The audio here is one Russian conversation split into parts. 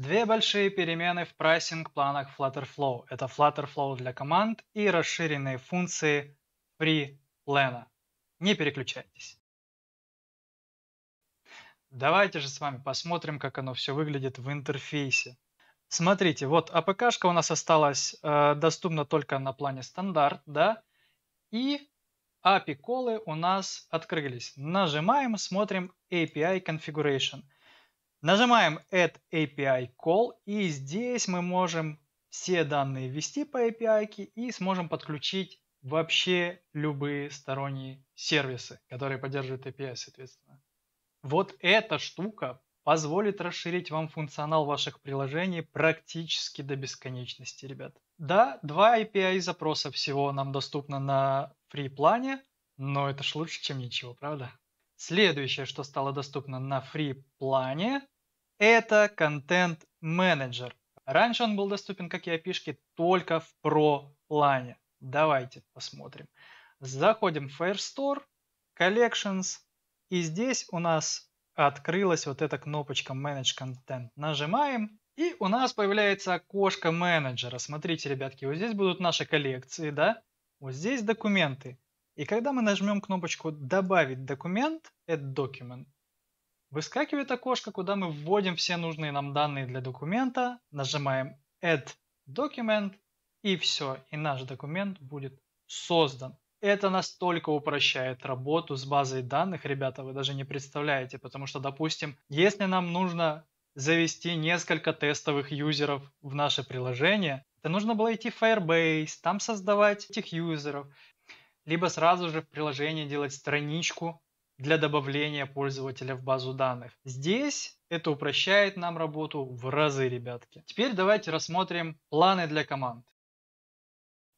Две большие перемены в прайсинг-планах Flutterflow – это Flutterflow для команд и расширенные функции FreeLena. Не переключайтесь. Давайте же с вами посмотрим, как оно все выглядит в интерфейсе. Смотрите, вот апк шка у нас осталась э, доступна только на плане стандарт, да, и API-колы у нас открылись. Нажимаем, смотрим API Configuration – Нажимаем Add API Call и здесь мы можем все данные ввести по API и сможем подключить вообще любые сторонние сервисы, которые поддерживают API, соответственно. Вот эта штука позволит расширить вам функционал ваших приложений практически до бесконечности, ребят. Да, два API запроса всего нам доступно на фри-плане, но это ж лучше, чем ничего, правда? Следующее, что стало доступно на фри-плане, это контент-менеджер. Раньше он был доступен, как и опишки, только в pro плане. Давайте посмотрим. Заходим в Firestore, Collections, и здесь у нас открылась вот эта кнопочка Manage Content. Нажимаем, и у нас появляется окошко менеджера. Смотрите, ребятки, вот здесь будут наши коллекции, да? Вот здесь документы. И когда мы нажмем кнопочку «Добавить документ», «Add document», Выскакивает окошко, куда мы вводим все нужные нам данные для документа, нажимаем Add Document, и все, и наш документ будет создан. Это настолько упрощает работу с базой данных, ребята, вы даже не представляете, потому что, допустим, если нам нужно завести несколько тестовых юзеров в наше приложение, то нужно было идти в Firebase, там создавать этих юзеров, либо сразу же в приложении делать страничку для добавления пользователя в базу данных. Здесь это упрощает нам работу в разы, ребятки. Теперь давайте рассмотрим планы для команд.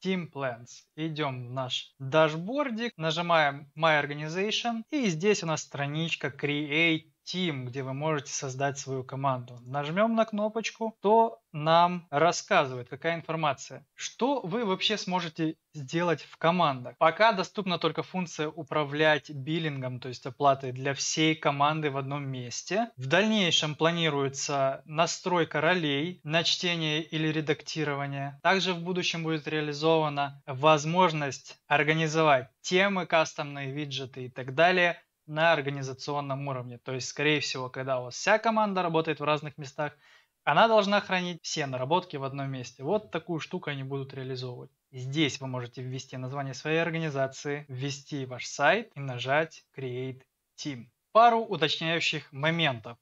Team Plans. Идем в наш дашбордик, нажимаем My Organization, и здесь у нас страничка Create Team, где вы можете создать свою команду. Нажмем на кнопочку, то нам рассказывает, какая информация. Что вы вообще сможете сделать в командах? Пока доступна только функция управлять биллингом, то есть оплатой для всей команды в одном месте. В дальнейшем планируется настройка ролей на чтение или редактирование. Также в будущем будет реализована возможность организовать темы, кастомные виджеты и так далее – на организационном уровне. То есть, скорее всего, когда у вас вся команда работает в разных местах, она должна хранить все наработки в одном месте. Вот такую штуку они будут реализовывать. Здесь вы можете ввести название своей организации, ввести ваш сайт и нажать Create Team. Пару уточняющих моментов.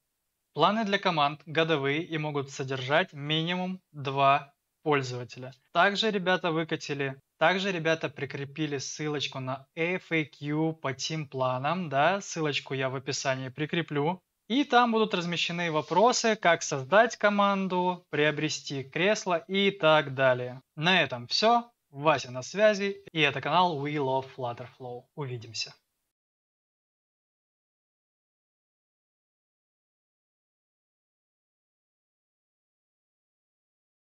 Планы для команд годовые и могут содержать минимум два пользователя. Также ребята выкатили также ребята прикрепили ссылочку на FAQ по тим планам, да, ссылочку я в описании прикреплю. И там будут размещены вопросы, как создать команду, приобрести кресло и так далее. На этом все. Вася на связи, и это канал We Love Flutterflow. Увидимся.